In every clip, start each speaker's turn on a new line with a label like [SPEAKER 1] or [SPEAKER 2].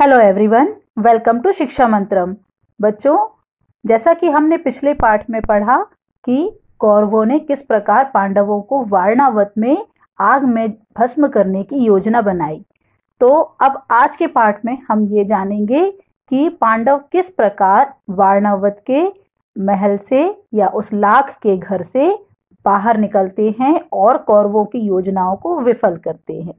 [SPEAKER 1] Hello everyone welcome to शिक्षा मंत्रम बच्चों जैसा कि हमने पिछले पाठ में पढ़ा कि कौरवों ने किस प्रकार पांडवों को वारणावत में आग में भस्म करने की योजना बनाई तो अब आज के पाठ में हम ये जानेंगे कि पांडव किस प्रकार वारणावत के महल से या उस लाख के घर से बाहर निकलते हैं और कौरवों की योजनाओं को विफल करते हैं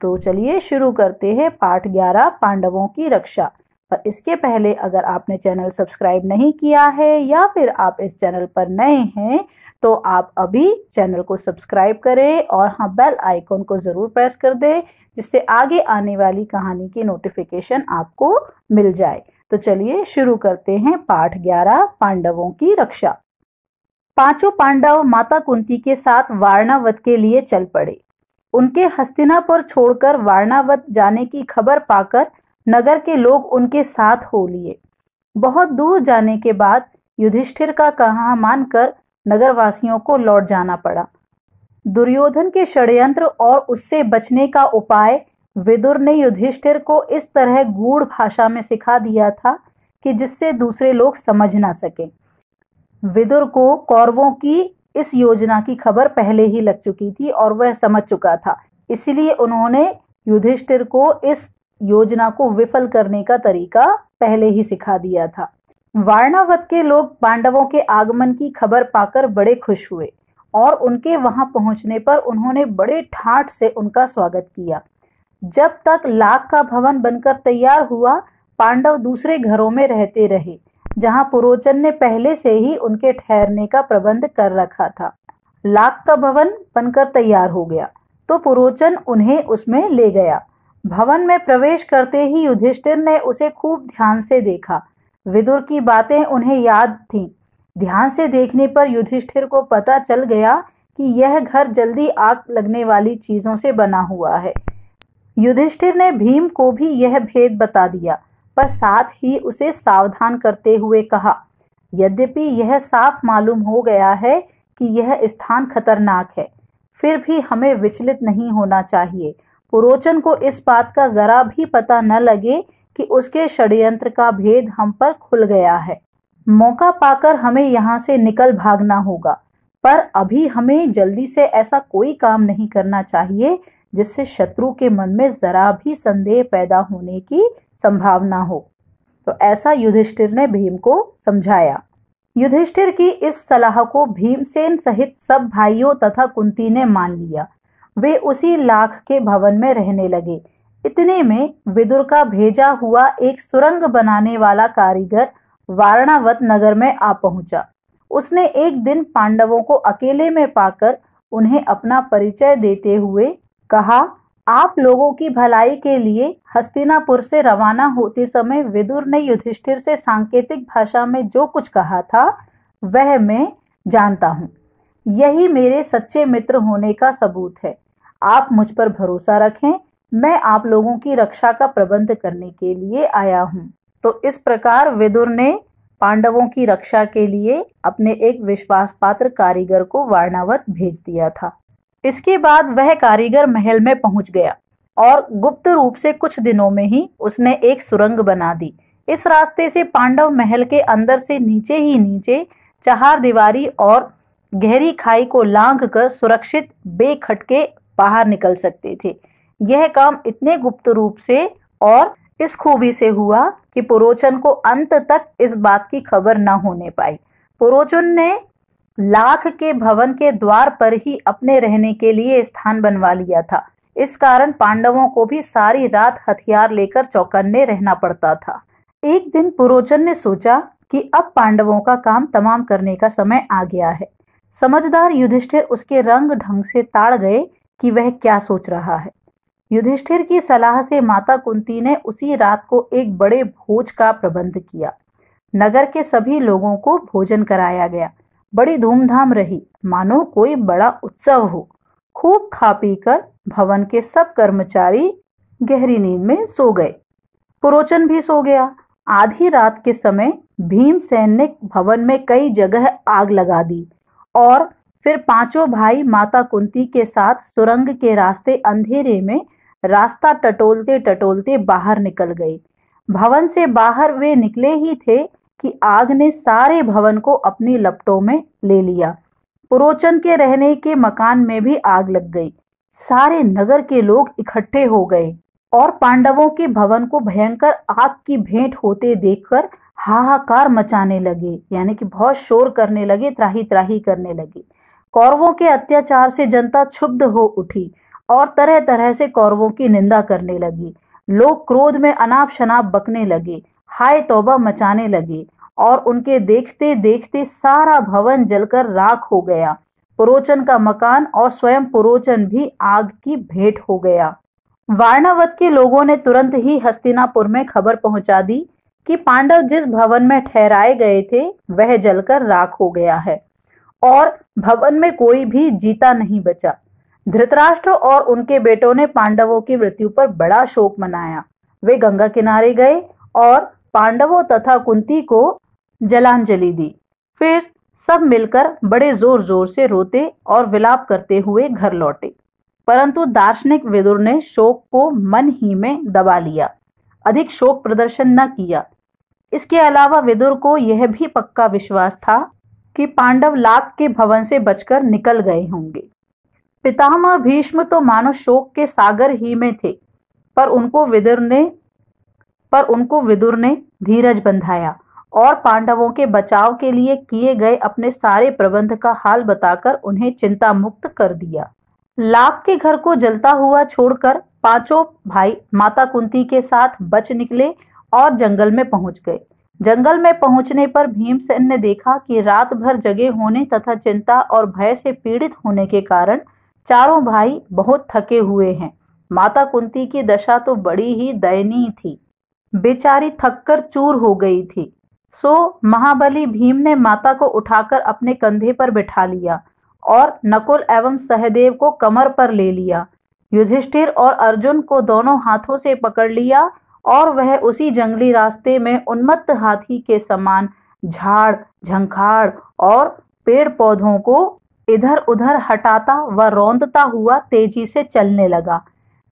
[SPEAKER 1] तो चलिए शुरू करते हैं पाठ ग्यारह पांडवों की रक्षा पर इसके पहले अगर आपने चैनल सब्सक्राइब नहीं किया है या फिर आप इस चैनल पर नए हैं तो आप अभी चैनल को सब्सक्राइब करें और हाँ बेल आइकॉन को ज़रूर प्रेस कर दें जिससे आगे आने वाली कहानी की नोटिफिकेशन आपको मिल जाए तो चलिए शुरू करते हैं पाठ ग्यारह पांडवों की रक्षा पांचों पांडव माता कुंती के साथ वारणावत के लिए चल पड़े उनके हस्तिनापुर छोड़कर वारणावत जाने की खबर पाकर नगर के लोग उनके साथ हो लिए बहुत दूर जाने के बाद युधिष्ठिर का कहा मानकर नगरवासियों को लौट जाना पड़ा दुर्योधन के षड्यंत्र और उससे बचने का उपाय विदुर ने युधिष्ठिर को इस तरह गूढ़ भाषा में सिखा दिया था कि जिससे दूसरे लोग समझ ना सके विदुर को कौरवों की इस योजना की खबर पहले ही लग चुकी थी और वह समझ चुका था इसलिए उन्होंने युधिष्ठिर को इस योजना को विफल करने का तरीका पहले ही सिखा दिया था वारणावत के लोग पांडवों के आगमन की खबर पाकर बड़े खुश हुए और उनके वहां पहुंचने पर उन्होंने बड़े ठाठ से उनका स्वागत किया जब तक लाख का भवन बनकर तैयार हुआ पांडव दूसरे घरों में रहते रहे जहां पुरोचन ने पहले से ही उनके ठहरने का प्रबंध कर रखा था लाख का भवन बनकर तैयार हो गया तो पुरोचन उन्हें उसमें ले गया भवन में प्रवेश करते ही युधिष्ठिर ने उसे खूब ध्यान से देखा विदुर की बातें उन्हें याद थी ध्यान से देखने पर युधिष्ठिर को पता चल गया कि यह घर जल्दी आग लगने वाली चीजों से बना हुआ है युधिष्ठिर ने भीम को भी यह भेद बता दिया पर साथ ही उसे सावधान करते हुए कहा यद्यपि यह साफ मालूम हो गया है कि यह स्थान खतरनाक है फिर भी हमें विचलित नहीं होना चाहिए पुरोचन को इस बात का जरा भी पता न लगे कि उसके षड्यंत्र का भेद हम पर खुल गया है मौका पाकर हमें यहाँ से निकल भागना होगा पर अभी हमें जल्दी से ऐसा कोई काम नहीं करना चाहिए जिससे शत्रु के मन में जरा भी संदेह पैदा होने की संभावना हो तो ऐसा युधिष्ठिर ने भीम को समझाया युधिष्ठिर की इस सलाह को भीमसेन सहित सब भाइयों तथा कुंती ने मान लिया वे उसी लाख के भवन में रहने लगे इतने में विदुर का भेजा हुआ एक सुरंग बनाने वाला कारीगर वारणावत नगर में आ पहुंचा उसने एक दिन पांडवों को अकेले में पाकर उन्हें अपना परिचय देते हुए कहा आप लोगों की भलाई के लिए हस्तिनापुर से रवाना होते समय विदुर ने युधिष्ठिर से सांकेतिक भाषा में जो कुछ कहा था वह मैं जानता हूँ यही मेरे सच्चे मित्र होने का सबूत है आप मुझ पर भरोसा रखें मैं आप लोगों की रक्षा का प्रबंध करने के लिए आया हूँ तो इस प्रकार विदुर ने पांडवों की रक्षा के लिए अपने एक विश्वास पात्र कारीगर को वारणावत भेज दिया था इसके बाद वह कारीगर महल में पहुंच गया और गुप्त रूप से कुछ दिनों में ही उसने एक सुरंग बना दी इस रास्ते से पांडव महल के अंदर से नीचे ही नीचे चार दीवारी और गहरी खाई को लांघ कर सुरक्षित बेखटके बाहर निकल सकते थे यह काम इतने गुप्त रूप से और इस खूबी से हुआ कि पुरोचन को अंत तक इस बात की खबर न होने पाई पुरोचन ने लाख के भवन के द्वार पर ही अपने रहने के लिए स्थान बनवा लिया था इस कारण पांडवों को भी सारी रात हथियार लेकर चौकन्ने रहना पड़ता था एक दिन पुरोचन ने सोचा कि अब पांडवों का काम तमाम करने का समय आ गया है समझदार युधिष्ठिर उसके रंग ढंग से ताड़ गए कि वह क्या सोच रहा है युधिष्ठिर की सलाह से माता कुंती ने उसी रात को एक बड़े भोज का प्रबंध किया नगर के सभी लोगों को भोजन कराया गया बड़ी धूमधाम रही मानो कोई बड़ा उत्सव हो खूब खा पी कर भवन के सब कर्मचारी गहरी नींद में सो गए पुरोचन भी सो गया आधी रात के समय भीमसेन ने भवन में कई जगह आग लगा दी और फिर पांचों भाई माता कुंती के साथ सुरंग के रास्ते अंधेरे में रास्ता टटोलते टटोलते बाहर निकल गए भवन से बाहर वे निकले ही थे कि आग ने सारे भवन को अपनी लपटों में ले लिया पुरोचन के रहने के मकान में भी आग लग गई सारे नगर के लोग इकट्ठे हो गए और पांडवों के भवन को भयंकर आग की भेंट होते देखकर हाहाकार मचाने लगे यानी कि बहुत शोर करने लगे त्राही त्राही करने लगे कौरवों के अत्याचार से जनता क्षुब्ध हो उठी और तरह तरह से कौरवों की निंदा करने लगी लोग क्रोध में अनाप शनाप बकने लगे हाय तौबा मचाने लगे और उनके देखते देखते सारा भवन जलकर राख हो गया पुरोचन का मकान और स्वयं पुरोचन भी आग की भेंट हो गया वारणावत के लोगों ने तुरंत ही हस्तिनापुर में खबर पहुंचा दी कि पांडव जिस भवन में ठहराए गए थे वह जलकर राख हो गया है और भवन में कोई भी जीता नहीं बचा धृतराष्ट्र और उनके बेटों ने पांडवों की मृत्यु पर बड़ा शोक मनाया वे गंगा किनारे गए और पांडवों तथा कुंती को जलांजलि दी फिर सब मिलकर बड़े जोर जोर से रोते और विलाप करते हुए घर लौटे परंतु दार्शनिक विदुर ने शोक को मन ही में दबा लिया अधिक शोक प्रदर्शन न किया इसके अलावा विदुर को यह भी पक्का विश्वास था कि पांडव लाख के भवन से बचकर निकल गए होंगे पितामह भीष्म तो मानो शोक के सागर ही में थे पर उनको विदुर ने पर उनको विदुर ने धीरज बंधाया और पांडवों के बचाव के लिए किए गए अपने सारे प्रबंध का हाल बताकर उन्हें चिंता मुक्त कर दिया लाभ के घर को जलता हुआ छोड़कर पांचों भाई माता कुंती के साथ बच निकले और जंगल में पहुंच गए जंगल में पहुंचने पर भीमसेन ने देखा कि रात भर जगे होने तथा चिंता और भय से पीड़ित होने के कारण चारों भाई बहुत थके हुए हैं माता कुंती की दशा तो बड़ी ही दयनीय थी बेचारी थककर चूर हो गई थी सो महाबली भीम ने माता को उठाकर अपने कंधे पर बिठा लिया और नकुल एवं सहदेव को कमर पर ले लिया युधिष्ठिर और अर्जुन को दोनों हाथों से पकड़ लिया और वह उसी जंगली रास्ते में उन्मत्त हाथी के समान झाड़ झंखाड़ और पेड़ पौधों को इधर उधर हटाता व रौंदता हुआ तेजी से चलने लगा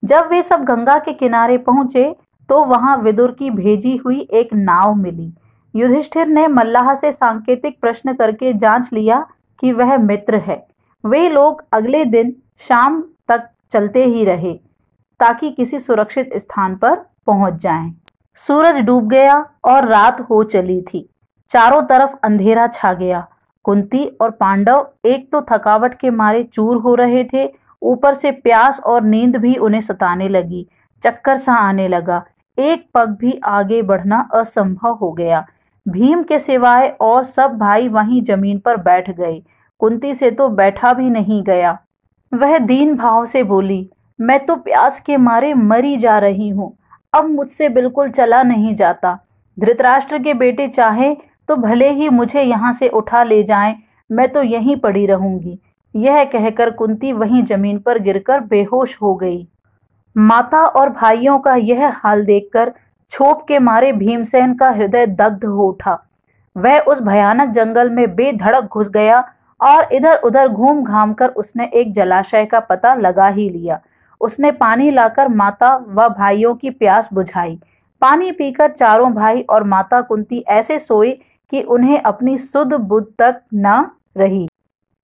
[SPEAKER 1] जब वे सब गंगा के किनारे पहुंचे तो वहां विदुर की भेजी हुई एक नाव मिली युधिष्ठिर ने मल्लाह से सांकेतिक प्रश्न करके जांच लिया कि वह मित्र है वे लोग अगले दिन शाम तक चलते ही रहे ताकि किसी सुरक्षित स्थान पर पहुंच जाएं। सूरज डूब गया और रात हो चली थी चारों तरफ अंधेरा छा गया कुंती और पांडव एक तो थकावट के मारे चूर हो रहे थे ऊपर से प्यास और नींद भी उन्हें सताने लगी चक्कर सा आने लगा एक पग भी आगे बढ़ना असंभव हो गया भीम के सिवाय और सब भाई वहीं जमीन पर बैठ गए कुंती से तो बैठा भी नहीं गया वह दीन भाव से बोली मैं तो प्यास के मारे मरी जा रही हूँ अब मुझसे बिल्कुल चला नहीं जाता धृतराष्ट्र के बेटे चाहे तो भले ही मुझे यहाँ से उठा ले जाएं, मैं तो यहीं पड़ी रहूंगी यह कहकर कुंती वहीं जमीन पर गिरकर बेहोश हो गई माता और भाइयों का यह हाल देखकर छोप के मारे भीमसेन का हृदय दग्ध हो उठा वह उस भयानक जंगल में बेधड़क घुस गया और इधर उधर घूम घाम कर उसने एक जलाशय का पता लगा ही लिया उसने पानी लाकर माता व भाइयों की प्यास बुझाई पानी पीकर चारों भाई और माता कुंती ऐसे सोए कि उन्हें अपनी सुध बुद्ध तक न रही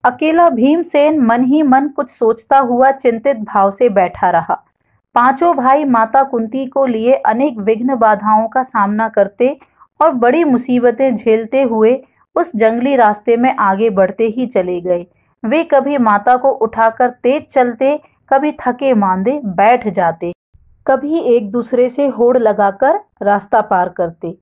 [SPEAKER 1] अकेला भीमसेन मन ही मन कुछ सोचता हुआ चिंतित भाव से बैठा रहा पांचों भाई माता कुंती को लिए अनेक विघ्न बाधाओं का सामना करते और बड़ी मुसीबतें झेलते हुए उस जंगली रास्ते में आगे बढ़ते ही चले गए वे कभी माता को उठाकर तेज चलते कभी थके मांदे बैठ जाते कभी एक दूसरे से होड़ लगाकर रास्ता पार करते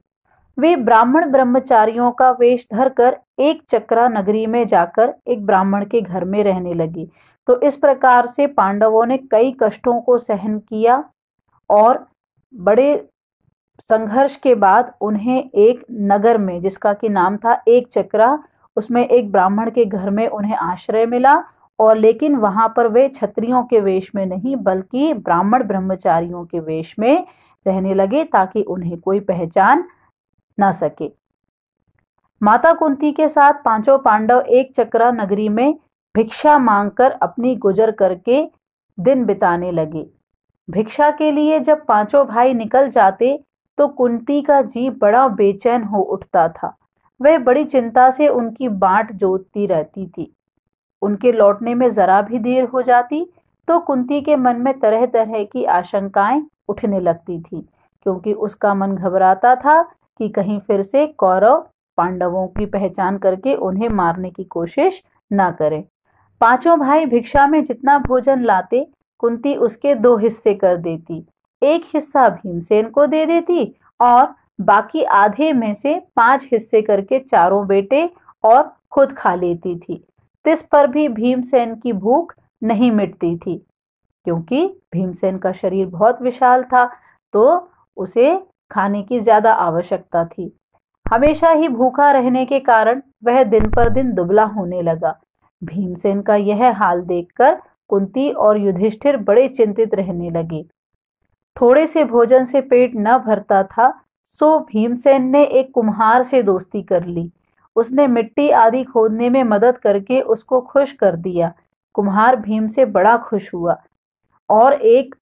[SPEAKER 1] वे ब्राह्मण ब्रह्मचारियों का वेश धरकर एक चक्रा नगरी में जाकर एक ब्राह्मण के घर में रहने लगे तो इस प्रकार से पांडवों ने कई कष्टों को सहन किया और बड़े संघर्ष के बाद उन्हें एक नगर में जिसका कि नाम था एक चक्रा उसमें एक ब्राह्मण के घर में उन्हें आश्रय मिला और लेकिन वहां पर वे छत्रियों के वेश में नहीं बल्कि ब्राह्मण ब्रह्मचारियों के वेश में रहने लगे ताकि उन्हें कोई पहचान न सके माता कुंती के साथ पांचों पांडव एक चक्रा नगरी में भिक्षा मांगकर अपनी गुजर करके दिन बिताने लगे भिक्षा के लिए जब पांचों भाई निकल जाते तो कुंती का जी बड़ा बेचैन हो उठता था वह बड़ी चिंता से उनकी बाट जोतती रहती थी उनके लौटने में जरा भी देर हो जाती तो कुंती के मन में तरह तरह की आशंकाएं उठने लगती थी क्योंकि उसका मन घबराता था कि कहीं फिर से कौरव पांडवों की पहचान करके उन्हें मारने की कोशिश ना करें पांचों भाई भिक्षा में जितना भोजन लाते कुंती उसके दो हिस्से कर देती एक हिस्सा भीमसेन को दे देती और बाकी आधे में से पांच हिस्से करके चारों बेटे और खुद खा लेती थी तिस पर भी भीमसेन की भूख नहीं मिटती थी क्योंकि भीमसेन का शरीर बहुत विशाल था तो उसे खाने की ज्यादा आवश्यकता थी हमेशा ही भूखा रहने के कारण वह दिन पर दिन दुबला होने लगा भीमसेन का यह हाल देखकर कुंती और युधिष्ठिर बड़े चिंतित रहने लगे थोड़े से भोजन से पेट न भरता था सो भीमसेन ने एक कुम्हार से दोस्ती कर ली उसने मिट्टी आदि खोदने में मदद करके उसको खुश कर दिया कुम्हार भीम से बड़ा खुश हुआ और एक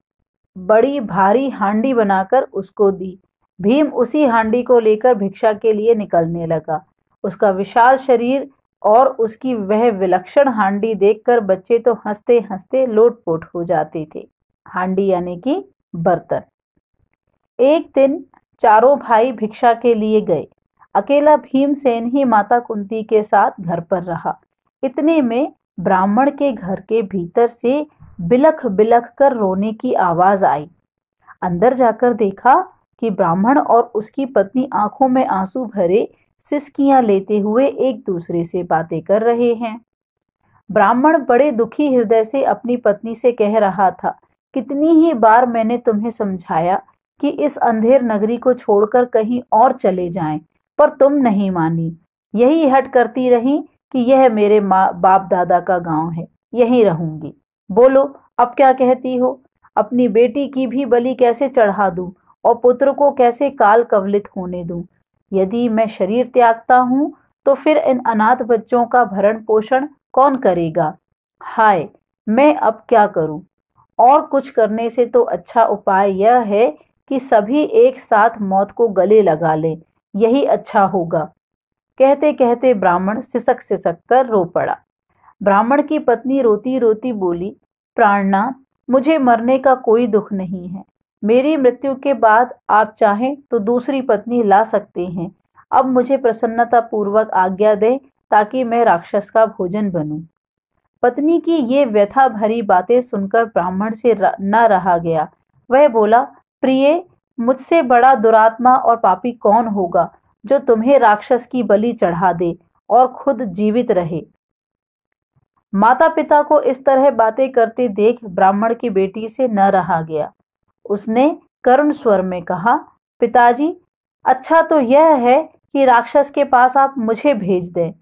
[SPEAKER 1] बड़ी भारी हांडी बनाकर उसको दी भीम उसी हांडी को लेकर भिक्षा के लिए निकलने लगा उसका विशाल शरीर और उसकी वह विलक्षण हांडी देखकर बच्चे तो हंसते हंसते लोटपोट हो जाते थे हांडी यानी कि बर्तन एक दिन चारों भाई भिक्षा के लिए गए अकेला भीमसेन ही माता कुंती के साथ घर पर रहा इतने में ब्राह्मण के घर के भीतर से बिलख बिलख कर रोने की आवाज आई अंदर जाकर देखा कि ब्राह्मण और उसकी पत्नी आंखों में आंसू भरे सिसकियां लेते हुए एक दूसरे से बातें कर रहे हैं ब्राह्मण बड़े दुखी हृदय से अपनी पत्नी से कह रहा था कितनी ही बार मैंने तुम्हें समझाया कि इस अंधेर नगरी को छोड़कर कहीं और चले जाएं, पर तुम नहीं मानी यही हट करती रही कि यह मेरे माँ बाप दादा का गांव है यही रहूंगी बोलो अब क्या कहती हो अपनी बेटी की भी बलि कैसे चढ़ा दूं और पुत्र को कैसे काल कवलित होने दूं यदि मैं शरीर त्यागता हूँ तो फिर इन अनाथ बच्चों का भरण पोषण कौन करेगा हाय मैं अब क्या करूँ और कुछ करने से तो अच्छा उपाय यह है कि सभी एक साथ मौत को गले लगा लें यही अच्छा होगा कहते कहते ब्राह्मण सिसक सिसक कर रो पड़ा ब्राह्मण की पत्नी रोती रोती बोली प्राणनाथ मुझे मरने का कोई दुख नहीं है मेरी मृत्यु के बाद आप चाहें तो दूसरी पत्नी ला सकते हैं अब मुझे प्रसन्नता पूर्वक आज्ञा दें ताकि मैं राक्षस का भोजन बनूं। पत्नी की ये व्यथा भरी बातें सुनकर ब्राह्मण से न रहा गया वह बोला प्रिय मुझसे बड़ा दुरात्मा और पापी कौन होगा जो तुम्हें राक्षस की बलि चढ़ा दे और खुद जीवित रहे माता पिता को इस तरह बातें करते देख ब्राह्मण की बेटी से न रहा गया उसने करुण स्वर में कहा पिताजी अच्छा तो यह है कि राक्षस के पास आप मुझे भेज दें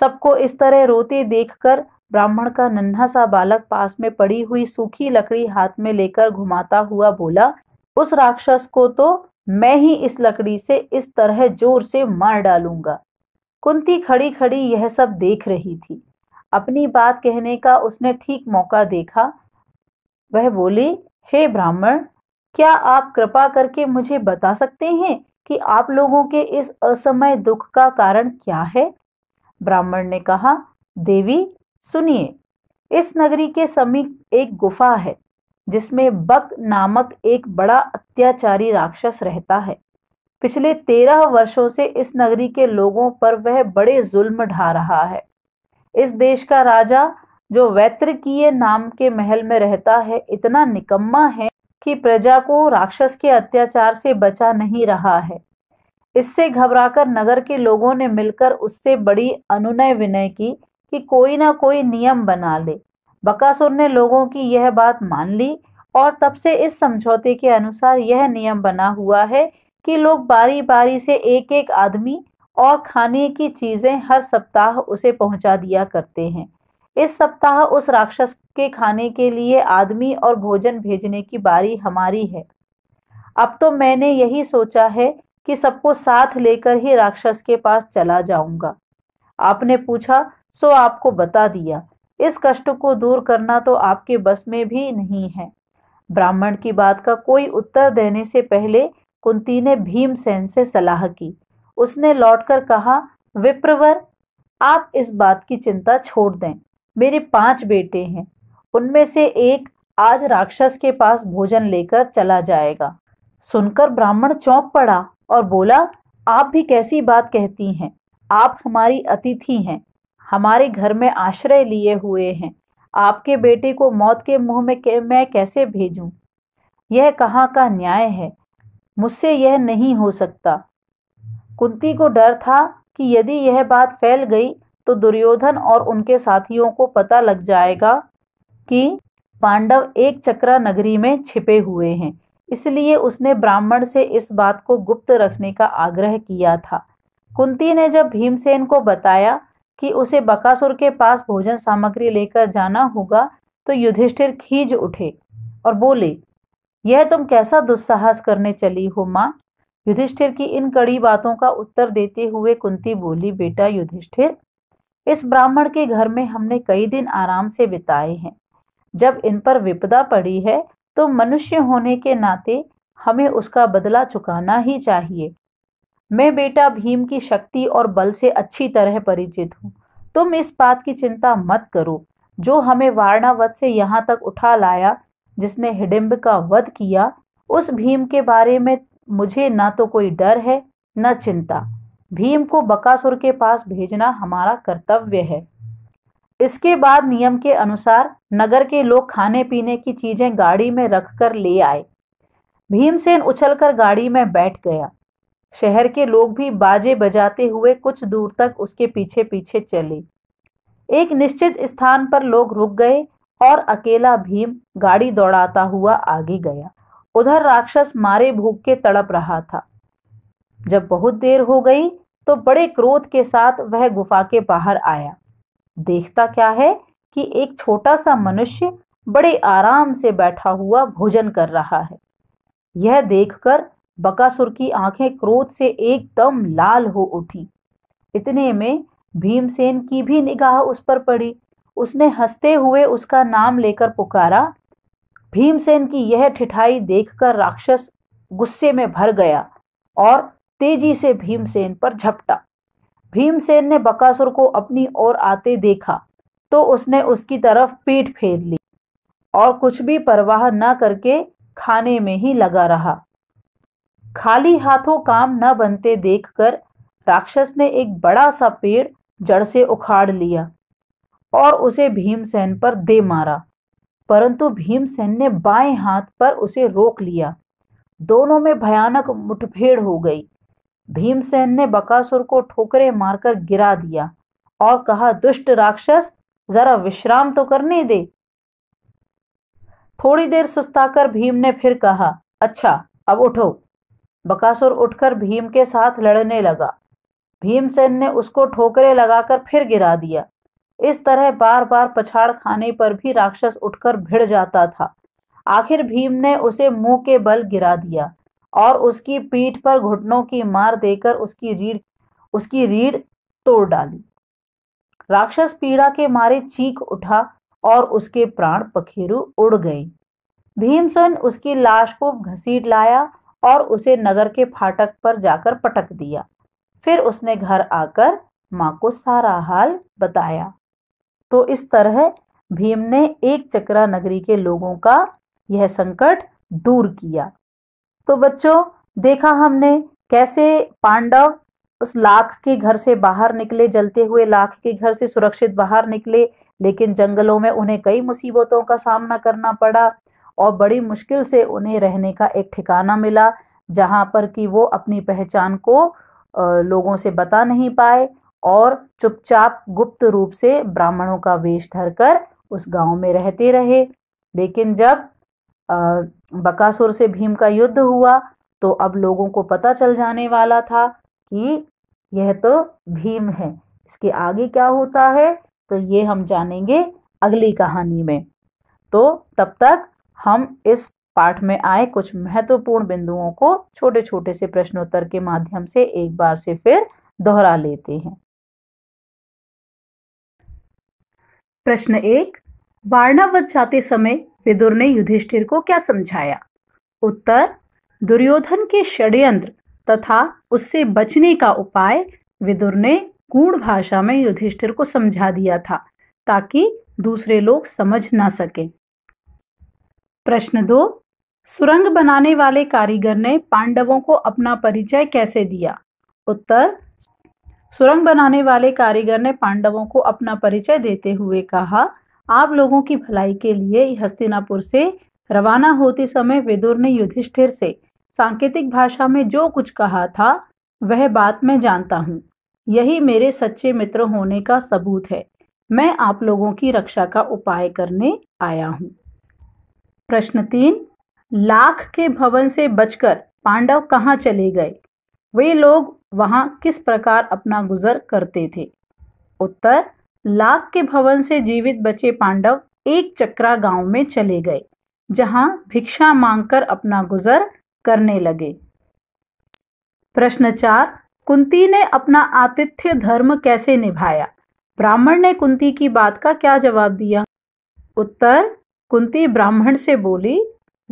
[SPEAKER 1] सबको इस तरह रोते देखकर ब्राह्मण का नन्हा सा बालक पास में पड़ी हुई सूखी लकड़ी हाथ में लेकर घुमाता हुआ बोला उस राक्षस को तो मैं ही इस लकड़ी से इस तरह जोर से मार डालूंगा कुंती खड़ी खड़ी यह सब देख रही थी अपनी बात कहने का उसने ठीक मौका देखा वह बोली हे ब्राह्मण क्या आप कृपा करके मुझे बता सकते हैं कि आप लोगों के इस असमय दुख का कारण क्या है ब्राह्मण ने कहा देवी सुनिए इस नगरी के समीप एक गुफा है जिसमें बक नामक एक बड़ा अत्याचारी राक्षस रहता है पिछले तेरह वर्षों से इस नगरी के लोगों पर वह बड़े जुल्म ढा रहा है इस देश का राजा जो वैत्रकीय नाम के महल में रहता है इतना निकम्मा है कि प्रजा को राक्षस के अत्याचार से बचा नहीं रहा है इससे घबराकर नगर के लोगों ने मिलकर उससे बड़ी अनुनय विनय की कि कोई ना कोई नियम बना ले बकासुर ने लोगों की यह बात मान ली और तब से इस समझौते के अनुसार यह नियम बना हुआ है कि लोग बारी बारी से एक एक आदमी और खाने की चीज़ें हर सप्ताह उसे पहुंचा दिया करते हैं इस सप्ताह उस राक्षस के खाने के लिए आदमी और भोजन भेजने की बारी हमारी है अब तो मैंने यही सोचा है कि सबको साथ लेकर ही राक्षस के पास चला जाऊंगा आपने पूछा सो आपको बता दिया इस कष्ट को दूर करना तो आपके बस में भी नहीं है ब्राह्मण की बात का कोई उत्तर देने से पहले कुंती ने भीमसेन से सलाह की उसने लौटकर कहा विप्रवर आप इस बात की चिंता छोड़ दें मेरे पांच बेटे हैं उनमें से एक आज राक्षस के पास भोजन लेकर चला जाएगा सुनकर ब्राह्मण चौंक पड़ा और बोला आप भी कैसी बात कहती हैं आप हमारी अतिथि हैं हमारे घर में आश्रय लिए हुए हैं आपके बेटे को मौत के मुंह में मैं कैसे भेजूं? यह कहाँ का न्याय है मुझसे यह नहीं हो सकता कुंती को डर था कि यदि यह बात फैल गई तो दुर्योधन और उनके साथियों को पता लग जाएगा कि पांडव एक चक्रा नगरी में छिपे हुए हैं इसलिए उसने ब्राह्मण से इस बात को गुप्त रखने का आग्रह किया था कुंती ने जब भीमसेन को बताया कि उसे बकासुर के पास भोजन सामग्री लेकर जाना होगा तो युधिष्ठिर खींच उठे और बोले यह तुम कैसा दुस्साहस करने चली हो माँ युधिष्ठिर की इन कड़ी बातों का उत्तर देते हुए कुंती बोली बेटा युधिष्ठिर इस ब्राह्मण के घर में हमने कई दिन आराम से बिताए हैं जब इन पर विपदा पड़ी है तो मनुष्य होने के नाते हमें उसका बदला चुकाना ही चाहिए मैं बेटा भीम की शक्ति और बल से अच्छी तरह परिचित हूँ तुम इस बात की चिंता मत करो जो हमें वारणावध से यहाँ तक उठा लाया जिसने हिडिम्ब का वध किया उस भीम के बारे में मुझे ना तो कोई डर है न चिंता भीम को बकासुर के पास भेजना हमारा कर्तव्य है इसके बाद नियम के अनुसार नगर के लोग खाने पीने की चीजें गाड़ी में रखकर ले आए भीमसेन उछलकर गाड़ी में बैठ गया शहर के लोग भी बाजे बजाते हुए कुछ दूर तक उसके पीछे पीछे चले एक निश्चित स्थान पर लोग रुक गए और अकेला भीम गाड़ी दौड़ाता हुआ आगे गया उधर राक्षस मारे भूख के तड़प रहा था जब बहुत देर हो गई तो बड़े क्रोध के साथ वह गुफा के बाहर आया देखता क्या है कि एक छोटा सा मनुष्य बड़े आराम से बैठा हुआ भोजन कर रहा है यह देखकर बकासुर की आंखें क्रोध से एकदम लाल हो उठी इतने में भीमसेन की भी निगाह उस पर पड़ी उसने हंसते हुए उसका नाम लेकर पुकारा भीमसेन की यह ठिठाई देखकर राक्षस गुस्से में भर गया और तेजी से भीमसेन पर झपटा भीमसेन ने बकासुर को अपनी ओर आते देखा तो उसने उसकी तरफ पीठ फेर ली और कुछ भी परवाह न करके खाने में ही लगा रहा खाली हाथों काम न बनते देखकर राक्षस ने एक बड़ा सा पेड़ जड़ से उखाड़ लिया और उसे भीमसेन पर दे मारा परंतु भीमसेन ने बाएं हाथ पर उसे रोक लिया दोनों में भयानक मुठभेड़ हो गई भीमसेन ने बकासुर को ठोकरे मारकर गिरा दिया और कहा दुष्ट राक्षस जरा विश्राम तो करने दे थोड़ी देर सुस्ताकर भीम ने फिर कहा अच्छा अब उठो बकासुर उठकर भीम के साथ लड़ने लगा भीमसेन ने उसको ठोकरे लगाकर फिर गिरा दिया इस तरह बार बार पछाड़ खाने पर भी राक्षस उठकर भिड़ जाता था आखिर भीम ने उसे मुंह के बल गिरा दिया और उसकी पीठ पर घुटनों की मार देकर उसकी रीढ़ उसकी रीढ़ तोड़ डाली राक्षस पीड़ा के मारे चीख उठा और उसके प्राण पखेरु उड़ गए भीमसेन उसकी लाश को घसीट लाया और उसे नगर के फाटक पर जाकर पटक दिया फिर उसने घर आकर माँ को सारा हाल बताया तो इस तरह भीम ने एक चक्रा नगरी के लोगों का यह संकट दूर किया तो बच्चों देखा हमने कैसे पांडव उस लाख के घर से बाहर निकले जलते हुए लाख के घर से सुरक्षित बाहर निकले लेकिन जंगलों में उन्हें कई मुसीबतों का सामना करना पड़ा और बड़ी मुश्किल से उन्हें रहने का एक ठिकाना मिला जहां पर कि वो अपनी पहचान को लोगों से बता नहीं पाए और चुपचाप गुप्त रूप से ब्राह्मणों का वेश धरकर उस गांव में रहते रहे लेकिन जब बकासुर से भीम का युद्ध हुआ तो अब लोगों को पता चल जाने वाला था कि यह तो भीम है इसके आगे क्या होता है तो ये हम जानेंगे अगली कहानी में तो तब तक हम इस पाठ में आए कुछ महत्वपूर्ण बिंदुओं को छोटे छोटे से प्रश्नोत्तर के माध्यम से एक बार से फिर दोहरा लेते हैं प्रश्न एक वार्णव जाते समय विदुर ने युधिष्ठिर को क्या समझाया उत्तर दुर्योधन के षड्यंत्र तथा उससे बचने का उपाय विदुर ने गूढ़ भाषा में युधिष्ठिर को समझा दिया था ताकि दूसरे लोग समझ ना सके प्रश्न दो सुरंग बनाने वाले कारीगर ने पांडवों को अपना परिचय कैसे दिया उत्तर सुरंग बनाने वाले कारीगर ने पांडवों को अपना परिचय देते हुए कहा आप लोगों की भलाई के लिए हस्तिनापुर से रवाना होते समय विदुर ने युधिष्ठिर से सांकेतिक भाषा में जो कुछ कहा था वह बात मैं जानता हूँ यही मेरे सच्चे मित्र होने का सबूत है मैं आप लोगों की रक्षा का उपाय करने आया हूँ प्रश्न तीन लाख के भवन से बचकर पांडव कहाँ चले गए वे लोग वहाँ किस प्रकार अपना गुजर करते थे उत्तर लाख के भवन से जीवित बचे पांडव एक चक्रा गांव में चले गए जहां भिक्षा मांगकर अपना गुजर करने लगे प्रश्न चार कुंती ने अपना आतिथ्य धर्म कैसे निभाया ब्राह्मण ने कुंती की बात का क्या जवाब दिया उत्तर कुंती ब्राह्मण से बोली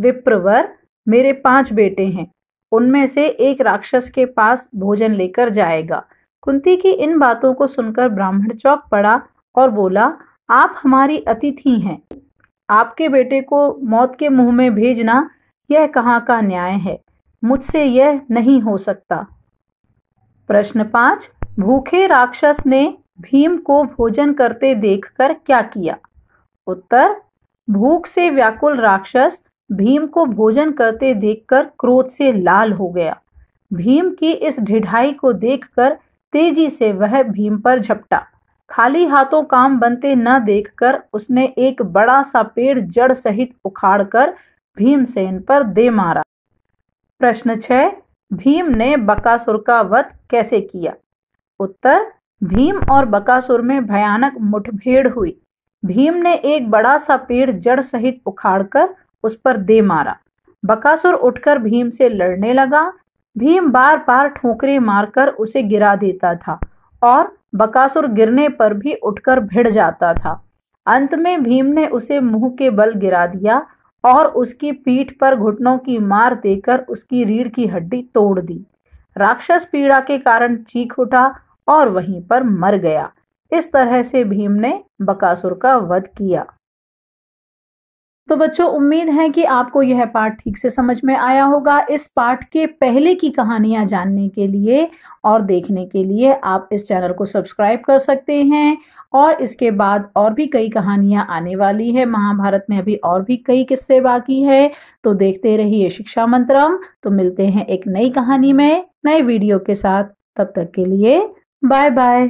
[SPEAKER 1] विप्रवर मेरे पांच बेटे हैं उनमें से एक राक्षस के पास भोजन लेकर जाएगा कुंती की इन बातों को सुनकर ब्राह्मण चौक पड़ा और बोला आप हमारी अतिथि हैं आपके बेटे को मौत के मुंह में भेजना यह कहाँ का न्याय है मुझसे यह नहीं हो सकता प्रश्न पांच भूखे राक्षस ने भीम को भोजन करते देखकर क्या किया उत्तर भूख से व्याकुल राक्षस भीम को भोजन करते देखकर क्रोध से लाल हो गया भीम की इस ढिढाई को देखकर तेजी से वह भीम पर झपटा खाली हाथों काम बनते न देखकर उसने एक बड़ा सा पेड़ जड़ सहित उखाड़कर भीमसेन पर दे मारा प्रश्न छह भीम ने बकासुर का वध कैसे किया उत्तर भीम और बकासुर में भयानक मुठभेड़ हुई भीम ने एक बड़ा सा पेड़ जड़ सहित उखाड़कर उस पर दे मारा बकासुर उठकर भीम से लड़ने लगा भीम बार बार ठोकरें मारकर उसे गिरा देता था और बकासुर गिरने पर भी उठकर भिड़ जाता था अंत में भीम ने उसे मुंह के बल गिरा दिया और उसकी पीठ पर घुटनों की मार देकर उसकी रीढ़ की हड्डी तोड़ दी राक्षस पीड़ा के कारण चीख उठा और वहीं पर मर गया इस तरह से भीम ने बकासुर का वध किया तो बच्चों उम्मीद है कि आपको यह पाठ ठीक से समझ में आया होगा इस पाठ के पहले की कहानियां जानने के लिए और देखने के लिए आप इस चैनल को सब्सक्राइब कर सकते हैं और इसके बाद और भी कई कहानियां आने वाली है महाभारत में अभी और भी कई किस्से बाकी है तो देखते रहिए शिक्षा मंत्रम तो मिलते हैं एक नई कहानी में नए वीडियो के साथ तब तक के लिए बाय बाय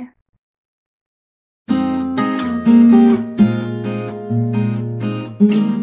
[SPEAKER 1] thank you